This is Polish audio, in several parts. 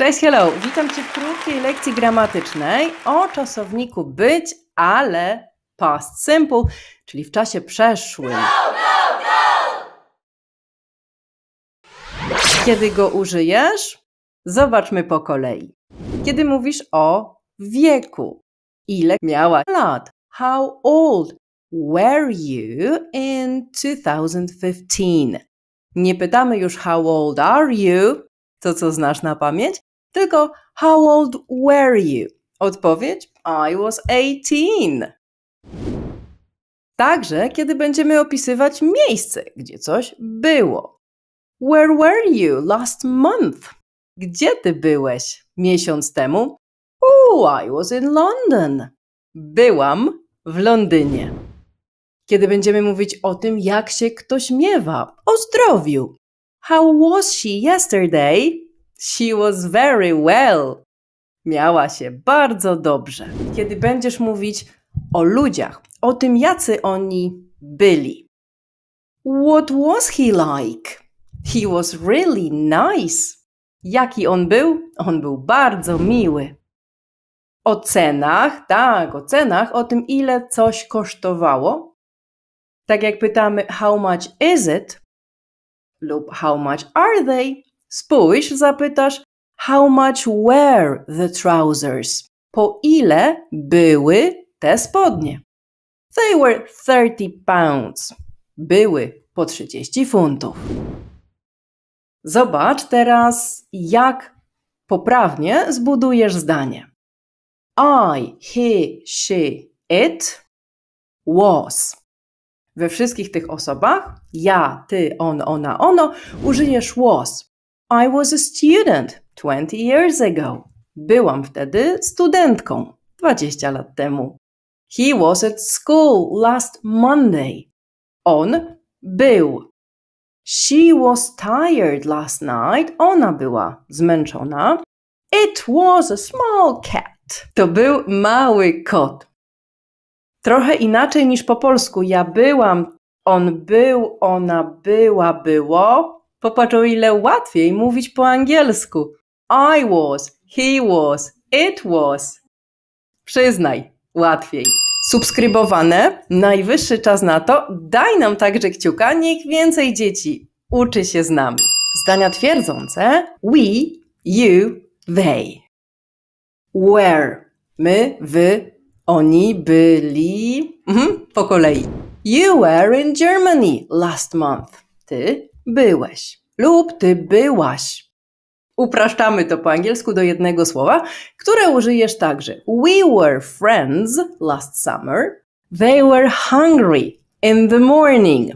Cześć, hello! Witam Cię w krótkiej lekcji gramatycznej o czasowniku być, ale past simple, czyli w czasie przeszłym. Kiedy go użyjesz? Zobaczmy po kolei. Kiedy mówisz o wieku, ile miała lat? How old were you in 2015? Nie pytamy już how old are you, to co znasz na pamięć, tylko How old were you? Odpowiedź I was 18. Także, kiedy będziemy opisywać miejsce, gdzie coś było. Where were you last month? Gdzie ty byłeś miesiąc temu? Oh, I was in London. Byłam w Londynie. Kiedy będziemy mówić o tym, jak się ktoś miewa, o zdrowiu. How was she yesterday? She was very well. Miała się bardzo dobrze. Kiedy będziesz mówić o ludziach, o tym, jacy oni byli. What was he like? He was really nice. Jaki on był? On był bardzo miły. O cenach, tak, o cenach, o tym, ile coś kosztowało. Tak jak pytamy, how much is it? lub how much are they? Spójrz, zapytasz, how much were the trousers? Po ile były te spodnie? They were 30 pounds. Były po 30 funtów. Zobacz teraz, jak poprawnie zbudujesz zdanie. I, he, she, it was. We wszystkich tych osobach, ja, ty, on, ona, ono, użyjesz was. I was a student 20 years ago. Byłam wtedy studentką 20 lat temu. He was at school last Monday. On był. She was tired last night. Ona była zmęczona. It was a small cat. To był mały kot. Trochę inaczej niż po polsku. Ja byłam, on był, ona była, było. Popatrz o ile łatwiej mówić po angielsku. I was, he was, it was. Przyznaj, łatwiej. Subskrybowane, najwyższy czas na to, daj nam także kciuka, niech więcej dzieci uczy się z nami. Zdania twierdzące we, you, they. Where, my, wy, oni byli mhm, po kolei. You were in Germany last month. Ty byłeś lub ty byłaś. Upraszczamy to po angielsku do jednego słowa, które użyjesz także. We were friends last summer. They were hungry in the morning.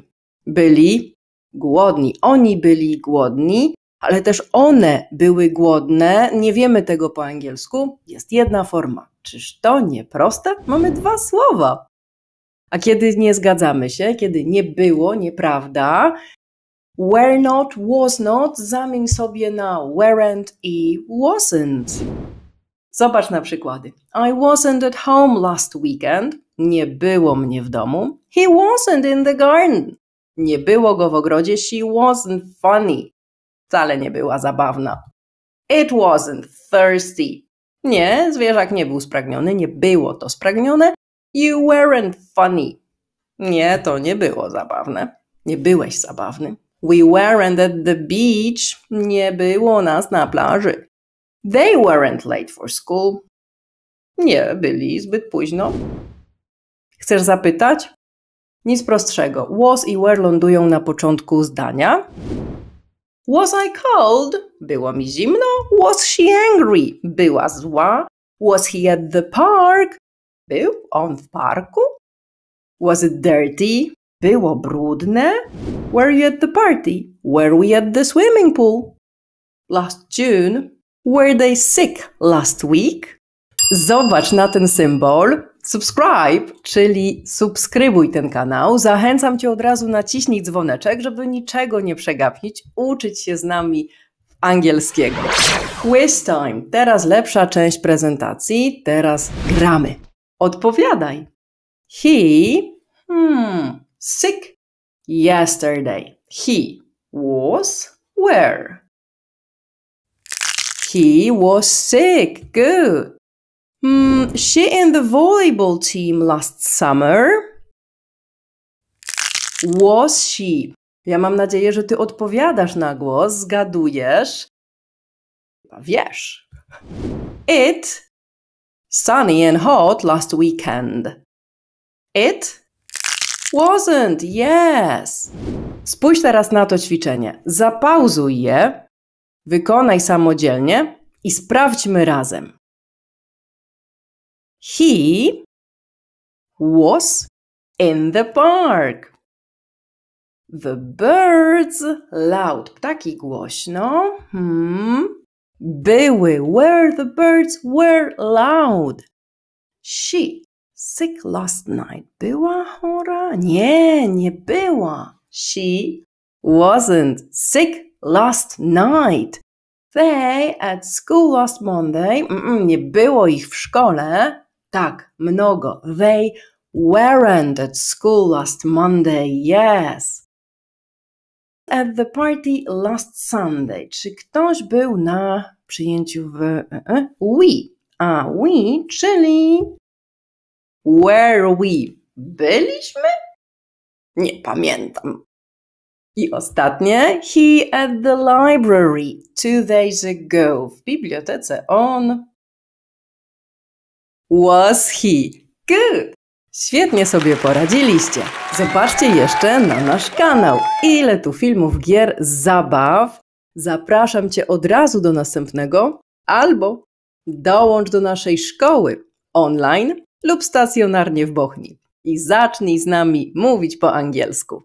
Byli głodni. Oni byli głodni, ale też one były głodne. Nie wiemy tego po angielsku. Jest jedna forma. Czyż to nie proste? Mamy dwa słowa. A kiedy nie zgadzamy się, kiedy nie było, nieprawda, Were not, was not, zamień sobie na weren't i wasn't. Zobacz na przykłady. I wasn't at home last weekend. Nie było mnie w domu. He wasn't in the garden. Nie było go w ogrodzie. She wasn't funny. Wcale nie była zabawna. It wasn't thirsty. Nie, zwierzak nie był spragniony, nie było to spragnione. You weren't funny. Nie, to nie było zabawne. Nie byłeś zabawny. We weren't at the beach. Nie było nas na plaży. They weren't late for school. Nie byli zbyt późno. Chcesz zapytać? Nic prostszego. Was i were lądują na początku zdania. Was I cold? Było mi zimno. Was she angry? Była zła. Was he at the park? Był on w parku? Was it dirty? Było brudne? Were you at the party? Were we at the swimming pool? Last June? Were they sick last week? Zobacz na ten symbol subscribe, czyli subskrybuj ten kanał. Zachęcam Cię od razu naciśnij dzwoneczek, żeby niczego nie przegapić, uczyć się z nami angielskiego. Quiz time. Teraz lepsza część prezentacji. Teraz gramy. Odpowiadaj. He hmm, sick yesterday. He was where? He was sick. Good. Mm, she in the volleyball team last summer. Was she? Ja mam nadzieję, że ty odpowiadasz na głos, zgadujesz. Wiesz. It sunny and hot last weekend. It wasn't, yes. Spójrz teraz na to ćwiczenie. Zapauzuj je, wykonaj samodzielnie i sprawdźmy razem. He was in the park. The birds loud. Ptaki głośno. Hmm. Były. Where the birds were loud. She sick last night. Była chora? Nie, nie była. She wasn't sick last night. They at school last Monday. Mm -mm, nie było ich w szkole. Tak, mnogo. They weren't at school last Monday. Yes. At the party last Sunday. Czy ktoś był na przyjęciu w... E, e, e, we. A, we, czyli Where we? Byliśmy? Nie pamiętam. I ostatnie. He at the library two days ago. W bibliotece on. Was he? Good! Świetnie sobie poradziliście. Zobaczcie jeszcze na nasz kanał. Ile tu filmów, gier, zabaw. Zapraszam Cię od razu do następnego albo dołącz do naszej szkoły online lub stacjonarnie w Bochni i zacznij z nami mówić po angielsku.